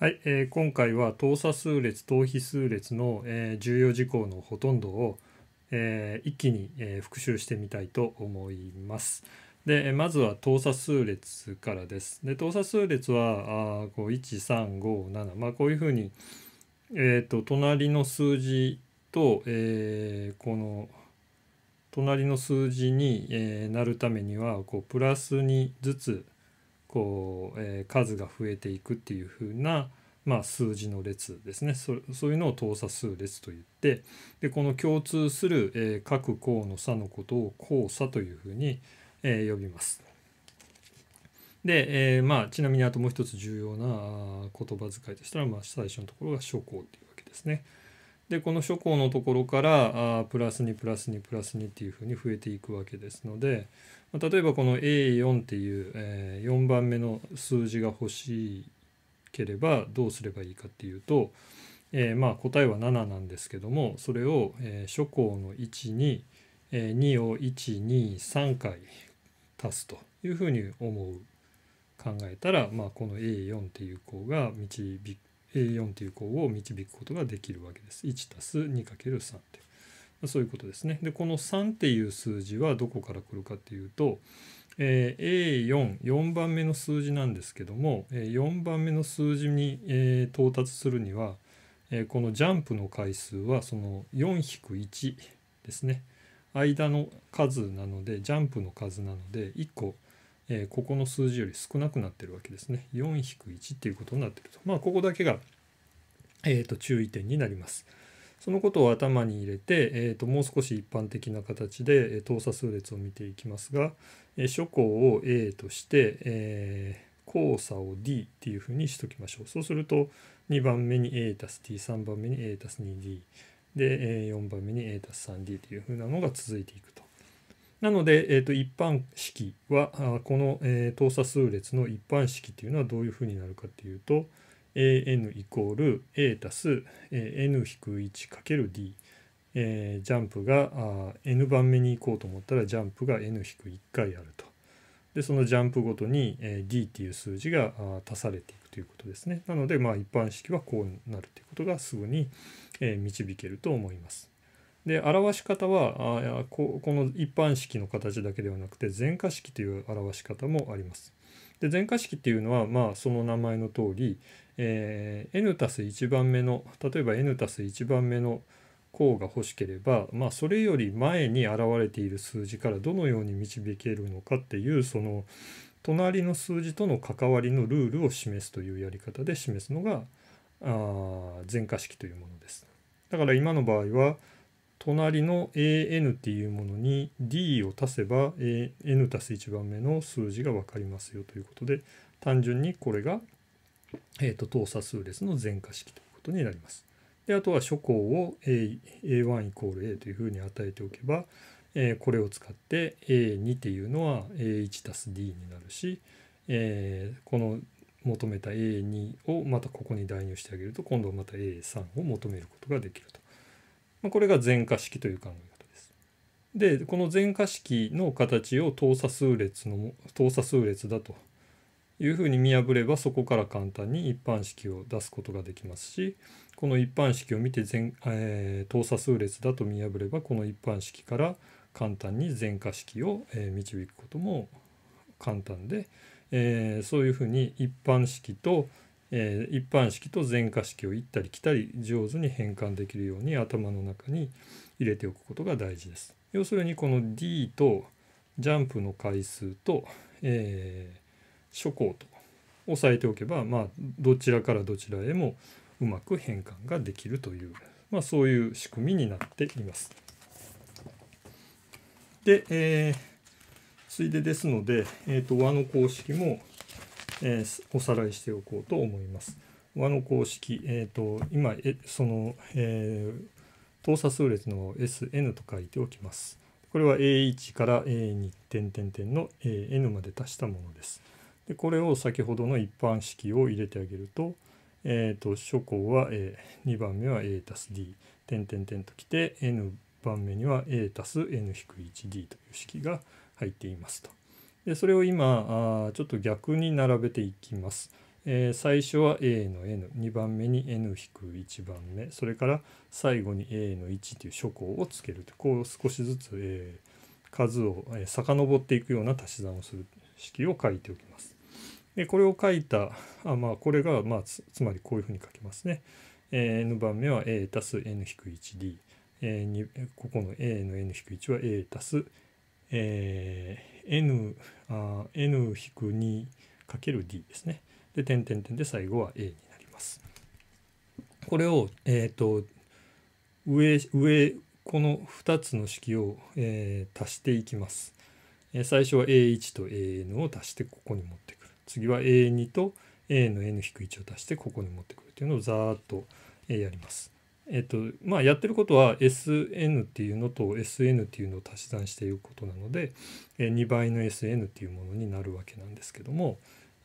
はい、えー、今回は等差数列等比数列の、えー、重要事項のほとんどを、えー、一気に、えー、復習してみたいと思います。でまずは等差数列からです。で等差数列はあ1 3 5 7まあこういうふうに、えーと、隣の数字と、えー、この隣の数字に、えー、なるためにはこうプラスにずつこう、えー、数が増えていくっていう風なまあ、数字の列ですねそそういうのを等差数列といってでこの共通する、えー、各項の差のことを項差というふうに、えー、呼びます。で、えー、まあ、ちなみにあともう一つ重要な言葉遣いとしたら、まあ、最初のところが諸項というわけですね。でこの諸項のところからあプラス2プラス2プラス2っていうふうに増えていくわけですので、まあ、例えばこの A4 っていう、えー、4番目の数字が欲しければどうすればいいかっていうと、えー、まあ答えは7なんですけどもそれを、えー、諸項の1に、えー、2を123回足すというふうに思う考えたら、まあ、この A4 っていう項が導 a 4という項を導くことができるわけです。1たす 2×3 という。そういうことですね。で、この3っていう数字はどこから来るかっていうと、えー、A4、4番目の数字なんですけども、4番目の数字に、え到達するには、えこのジャンプの回数はその4-1ですね。間の数なので、ジャンプの数なので、1個えー、ここの数字より少なくなってるわけですね。4-1っていうことになってると。まあ、ここだけが、えー、と注意点になります。そのことを頭に入れて、えー、ともう少し一般的な形で、えー、等差数列を見ていきますが、えー、初項を A として、えー、交差を D っていうふうにしときましょう。そうすると2番目に A たす T、3番目に A たす 2D、で、えー、4番目に A たす 3D というふうなのが続いていくと。なので、えーと、一般式はあこの、えー、等差数列の一般式というのはどういうふうになるかというと an イコール a たす n-1×d、えー、ジャンプがあ n 番目に行こうと思ったらジャンプが n-1 回あると。でそのジャンプごとに、えー、d という数字が足されていくということですね。なのでまあ一般式はこうなるということがすぐに、えー、導けると思います。で表し方はあここの一般式の形だけではなくて全化式という表し方もあります。で全化式っていうのは、まあ、その名前の通り、えー、n たす1番目の例えば n たす1番目の項が欲しければ、まあ、それより前に現れている数字からどのように導けるのかっていうその隣の数字との関わりのルールを示すというやり方で示すのがあ全化式というものです。だから今の場合は隣の an っていうものに d を足せば n 足す1番目の数字が分かりますよということで単純にこれが、えーと、等差数列の全化式ということになります。であとは初項を A A1 イコール A というふうに与えておけば、えー、これを使って A2 っていうのは A1 足す D になるし、えー、この求めた A2 をまたここに代入してあげると今度はまた A3 を求めることができると。まあ、これが全化式という考え方です。でこの全化式の形を等差数列の等差数列だというふうに見破ればそこから簡単に一般式を出すことができますしこの一般式を見て全、えー、等差数列だと見破ればこの一般式から簡単に全化式を、えー、導くことも簡単で、えー、そういうふうに一般式とえー、一般式と全化式を行ったり来たり上手に変換できるように頭の中に入れておくことが大事です。要するにこの D とジャンプの回数と、えー、初項と押さえておけば、まあ、どちらからどちらへもうまく変換ができるという、まあ、そういう仕組みになっています。で、えー、ついでですので、えーと和の公式もえー、おさらいしておこうと思います。和の公式、えーと、今えその、えー、等差数列の SN と書いておきます。これは A1 から A2 点点点の AN まで足したものです。でこれを先ほどの一般式を入れてあげると,、えーと、初項は A2 番目は A たす D 点点点ときて N 番目には A たす N-1D という式が入っていますと。でそれを今あちょっと逆に並べていきます。えー、最初は a の n2 番目に n-1 番目それから最後に a の1という諸項をつけるとこう少しずつ、えー、数を、えー、遡っていくような足し算をする式を書いておきます。でこれを書いたあ、まあ、これが、まあつ、つまりこういうふうに書きますね。えー、n 番目は a す n-1d、えー、ここの a の n-1 は a す n えー、n あ n-2×d ですね。で点点点で最後は a になります。これを、えーと、上上この2つの式を、えー、足していきます。えー、最初は a1 と an を足してここに持ってくる。次は a2 と a の n-1 を足してここに持ってくるというのをざーっと、えー、やります。えっとまあ、やってることは SN っていうのと SN っていうのを足し算していくことなので、え2倍の SN っていうものになるわけなんですけども、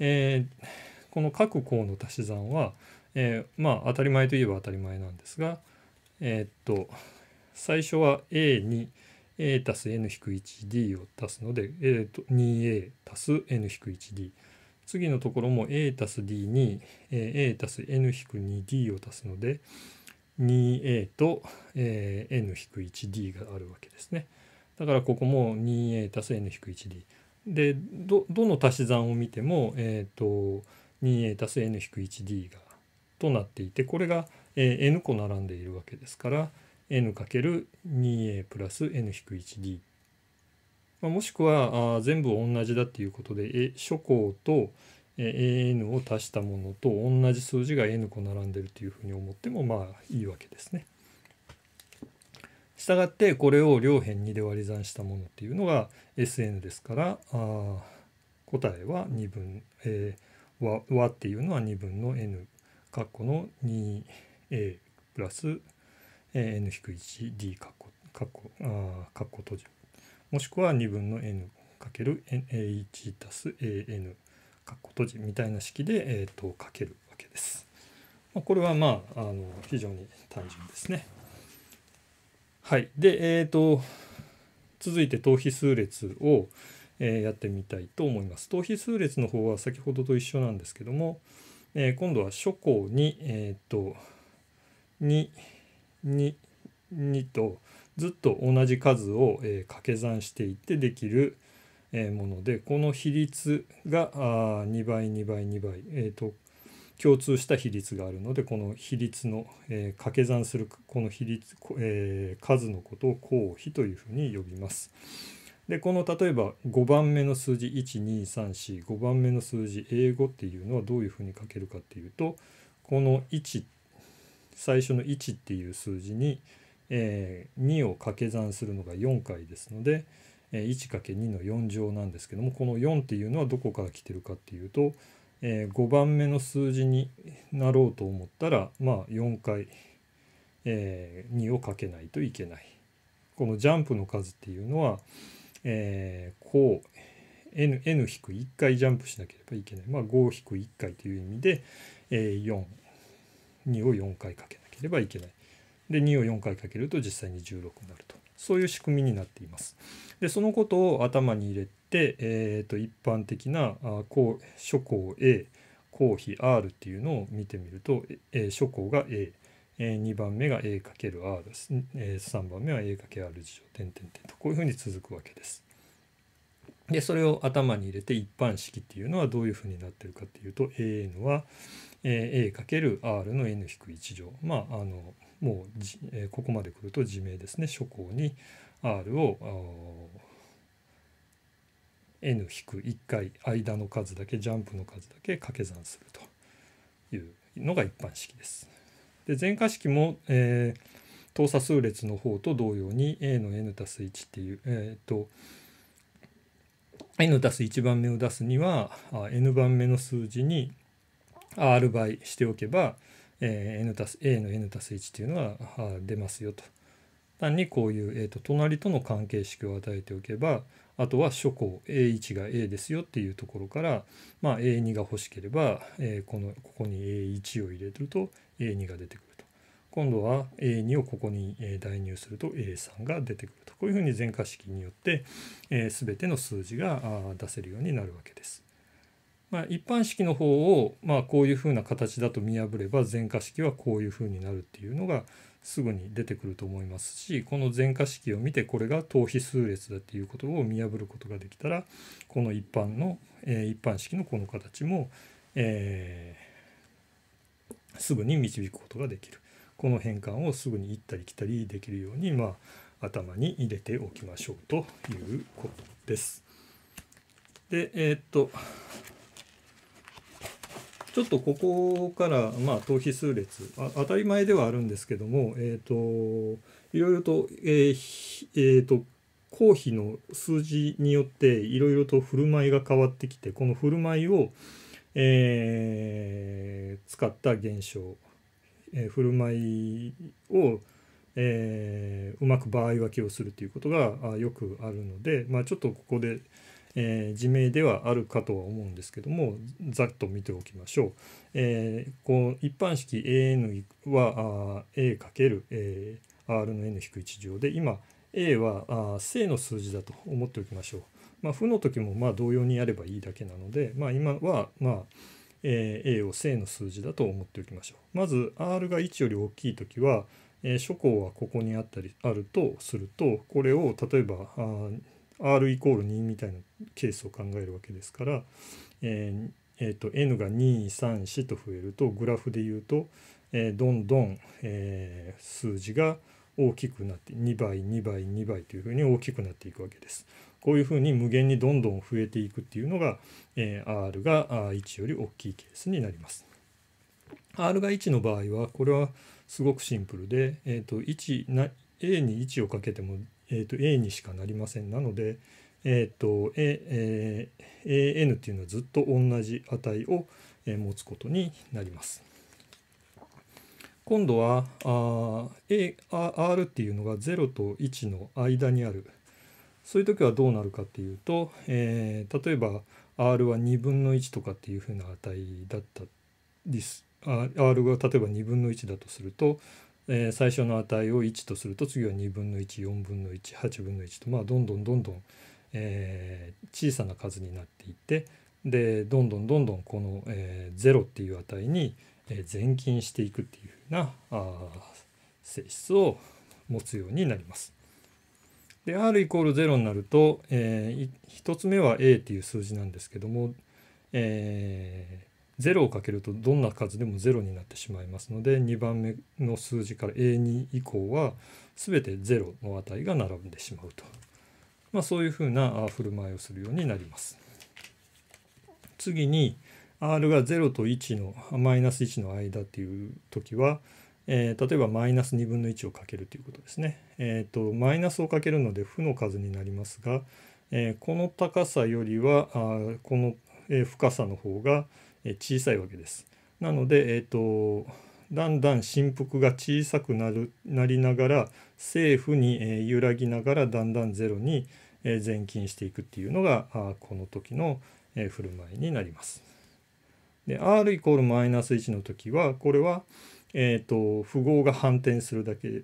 えー、この各項の足し算は、えー、まあ当たり前といえば当たり前なんですが、えー、っと最初は A に A 足す N-1D を足すので、えー、っと 2A 足す N-1D 次のところも A 足す D に A 足す N-2D を足すので、2a と、えー、n-1d があるわけですね。だからここも 2a 足す n-1d。でどの足し算を見ても、えーと、2a 足す n-1d がとなっていてこれが、えー、n 個並んでいるわけですから n×2a プラス n-1d。まあ、もしくはあ全部同じだっていうことで、え諸項と、え AN を足したものと同じ数字が N 個並んでるというふうに思ってもまあいいわけですね。したがってこれを両辺2で割り算したものっていうのが SN ですからあ答えは2分、えー、和和っていうのは2分の N 括弧の 2A プラス N-1D 括弧括弧あ括弧閉じもしくは2分の N かける A1 たす AN 括弧閉じみたいな式で、えーと、と書けるわけです。まあ、これはまああの非常に単純ですね。はい。で、えっ、ー、と、続いて等比数列を、えー、やってみたいと思います。等比数列の方は先ほどと一緒なんですけども、えー、今度は初項に、えっ、と、2、2、2とずっと同じ数を、え掛け算していってできる、ものでこの比率が2倍2倍2倍、えーと、共通した比率があるのでこの比率の、えー、掛け算するこの比率、えー、数のことを公比というふうに呼びます。でこの例えば5番目の数字12345番目の数字英語っていうのはどういうふうに書けるかっていうとこの1最初の1っていう数字に、えー、2を掛け算するのが4回ですので、え 1×2 の4乗なんですけどもこの4っていうのはどこから来てるかっていうと、え5番目の数字になろうと思ったらまあ4回、え2をかけないといけないこのジャンプの数っていうのは、えこう n, n 引く1回ジャンプしなければいけない、まあ、5引く1回という意味で、え42を4回かけなければいけないで2を4回かけると実際に16になると。そういう仕組みになっています。でそのことを頭に入れて、えーと、一般的なあ諸項 A 公費 R っていうのを見てみると、え諸項が A、え2番目が A×R です、え3番目は A×R 事情点点点とこういうふうに続くわけです。でそれを頭に入れて一般式っていうのはどういうふうになってるかっていうと AN は A×R の N-1 乗まああのもう、えー、ここまで来ると地名ですね諸項に R を N-1 回間の数だけジャンプの数だけ掛け算するというのが一般式です。で全化式も、えー、等差数列の方と同様に A の N す1っていう、えっ、ー、と N す1番目を出すには N 番目の数字に R 倍しておけばえー、n たす a の n たす1っていうのは出ますよと。単にこういう、えーと、隣との関係式を与えておけばあとは諸項 A1 が A ですよっていうところから、まあ、A2 が欲しければ、えー、このここに A1 を入れると A2 が出てくると今度は A2 をここに代入すると A3 が出てくるとこういうふうに全化式によって、えー、全ての数字が出せるようになるわけです。まあ、一般式の方を、まあ、こういうふうな形だと見破れば全化式はこういうふうになるっていうのがすぐに出てくると思いますしこの全化式を見てこれが等比数列だっていうことを見破ることができたらこの一般の、えー、一般式のこの形も、えー、すぐに導くことができるこの変換をすぐに行ったり来たりできるように、まあ、頭に入れておきましょうということです。でえー、っとちょっとここから、まあ、頭皮数列あ当たり前ではあるんですけども、えーと、いろいろと,、えーえーと、公費の数字によっていろいろと振る舞いが変わってきてこの振る舞いを、えー、使った現象、えー、振る舞いを、えー、うまく場合分けをするということがよくあるので、まあ、ちょっとここで。えー、自明ではあるかとは思うんですけどもざっと見ておきましょう。えー、こう一般式 AN は A×R、えー、R の N-1 乗で今 A はあ正の数字だと思っておきましょう。まあ、負の時もまあ同様にやればいいだけなので、まあ、今はまあえー、A を正の数字だと思っておきましょう。まず R が1より大きい時は、えー、諸項はここにあったりあるとするとこれを例えば R イコール2みたいなケースを考えるわけですから、えーえーと、N が234と増えるとグラフで言うと、えー、どんどん、えー、数字が大きくなって2倍2倍2倍というふうに大きくなっていくわけです。こういうふうに無限にどんどん増えていくっていうのが、えー、R が1より大きいケースになります。R が1の場合はこれはすごくシンプルで、えーと、と1な A に1をかけてもえー、と A にしかなりませんなので、えーと A えー、AN っていうのはずっと同じ値を、え持つことになります。今度はあ AR っていうのが0と1の間にあるそういう時はどうなるかっていうと、えー、例えば R は2分の1とかっていうふうな値だったです R が例えば2分の1だとするとえー、最初の値を1とすると次は2分の14分の18分の1と、まあ、どんどんどんどん、えー、小さな数になっていってでどんどんどんどんこの、えー、0っていう値に、え前近していくっていうふうなあ性質を持つようになります。で r 0になると、え1つ目は a っていう数字なんですけども、え0をかけるとどんな数でも0になってしまいますので2番目の数字から A2 以降は全て0の値が並んでしまうと、まあ、そういうふうな振る舞いをするようになります。次に R が0と1のマイナス1の間っていう時は、えー、例えばマイナス2分の1をかけるということですね。えっ、ー、とマイナスをかけるので負の数になりますが、えー、この高さよりはあこの、え深さの方が、小さいわけです。なので、えーと、だんだん振幅が小さくなるなりながら政府に、え揺らぎながらだんだんゼロに、え前進していくっていうのがあこの時の、え振る舞いになります。で r イコールマイナス1の時はこれは、えーと、と符号が反転するだけ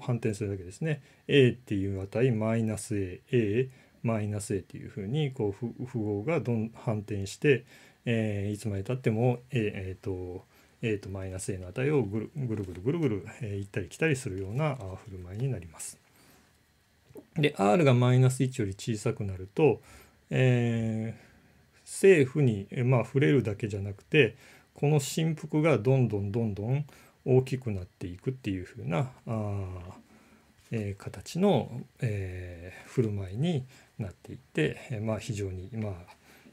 反転するだけですね a っていう値マイナス a a マイナス a っていうふうにこう符号がどん反転して、えー、いつまでたっても、えー、えー、と A とマイナス A の値をぐるぐるぐるぐるぐる、えー、行ったり来たりするような振る舞いになります。で R がマイナス1より小さくなると、えー、政府に、まあ、触れるだけじゃなくてこの振幅がどんどんどんどん大きくなっていくっていうふうなあ、えー、形の、えー、振る舞いになっていって、えー、まあ非常に、まあ、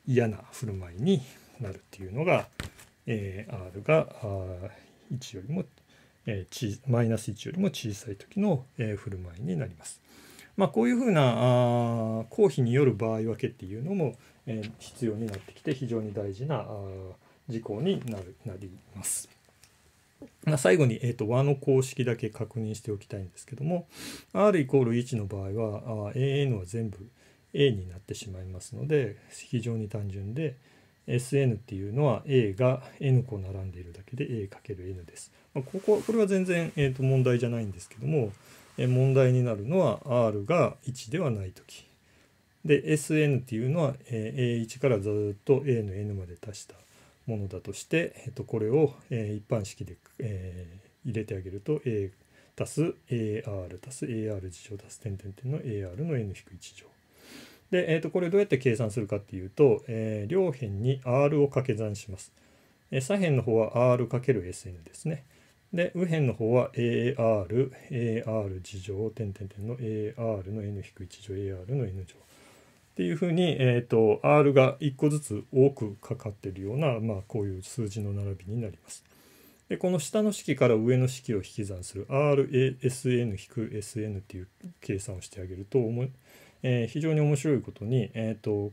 嫌な振る舞いになるっていうのが、えー、R があ1よりも、えー、マイナス1よりも小さい時の、えー、振る舞いになります。まあ、こういうふうなあ公費による場合分けっていうのも、えー、必要になってきて非常に大事なあ事項になるなります。まあ、最後に、えーと、和の公式だけ確認しておきたいんですけども r イコール1の場合はあ an は全部 a になってしまいますので非常に単純で、Sn っていうのは A が n 個並んでいるだけで A×n です。まあ、こここれは全然、えー、と問題じゃないんですけども、えー、問題になるのは R が1ではない時で Sn っていうのは、えー、A1 からずっと A の n まで足したものだとして、えー、とこれを、えー、一般式で、えー、入れてあげると A 足す AR 足す AR 事乗足す点々点の AR の n-1 乗で、えー、とこれどうやって計算するかっていうと、えー、両辺に R を掛け算します。えー、左辺の方は R×SN ですね。で、右辺の方は AR、AR 2乗、点点点の AR の N-1 乗、AR の N 乗。っていうふうに、えーと、R が1個ずつ多くかかってるような、まあ、こういう数字の並びになります。でこの下の式から上の式を引き算する RASN-SN っていう計算をしてあげるとえー、非常に面白いことに、えーと、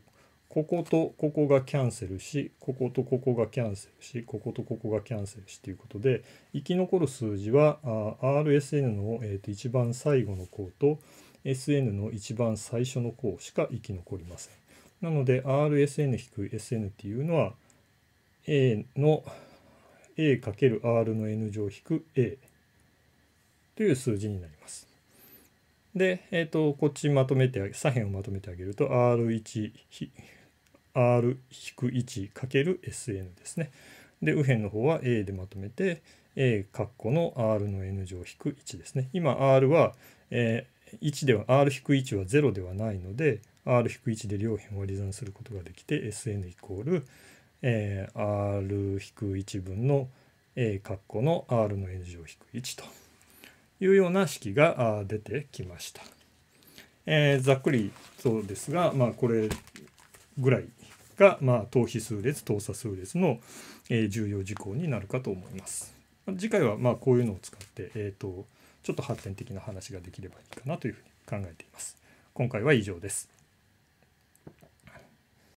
こことここがキャンセルしこことここがキャンセルしこことここがキャンセルしということで生き残る数字はあ RSN の、えーと、一番最後の項と SN の一番最初の項しか生き残りません。なので RSN-SN っていうのは A の A×R の N 乗 -A という数字になります。で、えーと、こっちまとめて左辺をまとめてあげると R1 R-1×SN ですね。で右辺の方は A でまとめて A 括弧の R の N 乗引く1ですね。今 R は、えー、1では R-1 は0ではないので R-1 で両辺割り算することができて SN イコール、えー、R-1 分の A 括弧の R の N 乗引く1と。いうような式が出てきました。えー、ざっくりそうですが、まあ、これぐらいが、まあ、等比数列等差数列の、えー、重要事項になるかと思います。次回はまあこういうのを使って、えーと、とちょっと発展的な話ができればいいかなというふうに考えています。今回は以上です。